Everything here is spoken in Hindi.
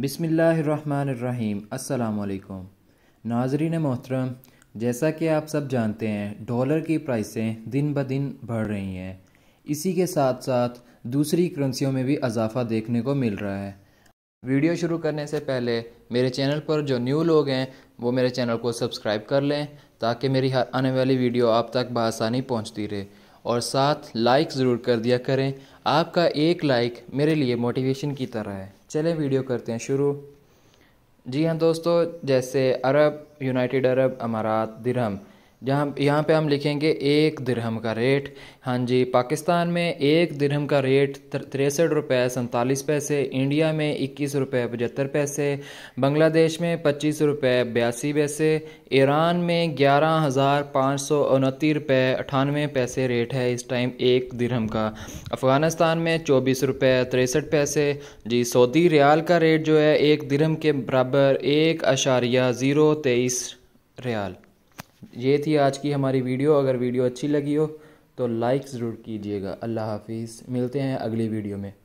बिसमीम् अल्लाम नाजरीन मोहतरम जैसा कि आप सब जानते हैं डॉलर की प्राइसें दिन ब दिन बढ़ रही हैं इसी के साथ साथ दूसरी करेंसियों में भी इजाफा देखने को मिल रहा है वीडियो शुरू करने से पहले मेरे चैनल पर जो न्यू लोग हैं वो मेरे चैनल को सब्सक्राइब कर लें ताकि मेरी हर आने वाली वीडियो आप तक बसानी पहुँचती रहे और साथ लाइक ज़रूर कर दिया करें आपका एक लाइक मेरे लिए मोटिवेशन की तरह है चले वीडियो करते हैं शुरू जी हाँ दोस्तों जैसे अरब यूनाइटेड अरब अमारात दिरहम जहाँ यहाँ पे हम लिखेंगे एक दिरहम का रेट हाँ जी पाकिस्तान में एक दिरहम का रेट तिरसठ रुपये सैंतालीस पैसे इंडिया में इक्कीस रुपये पचहत्तर पैसे बांग्लादेश में पच्चीस रुपये बयासी पैसे ईरान में ग्यारह हज़ार पाँच सौ उनती रुपये अठानवे पैसे रेट है इस टाइम एक दिरहम का अफ़गानिस्तान में चौबीस रुपये तिरसठ पैसे जी सऊदी रियाल का रेट जो है एक दिरहम के बराबर एक अशारिया ज़ीरो तेईस रियाल ये थी आज की हमारी वीडियो अगर वीडियो अच्छी लगी हो तो लाइक ज़रूर कीजिएगा अल्लाह हाफिज़ मिलते हैं अगली वीडियो में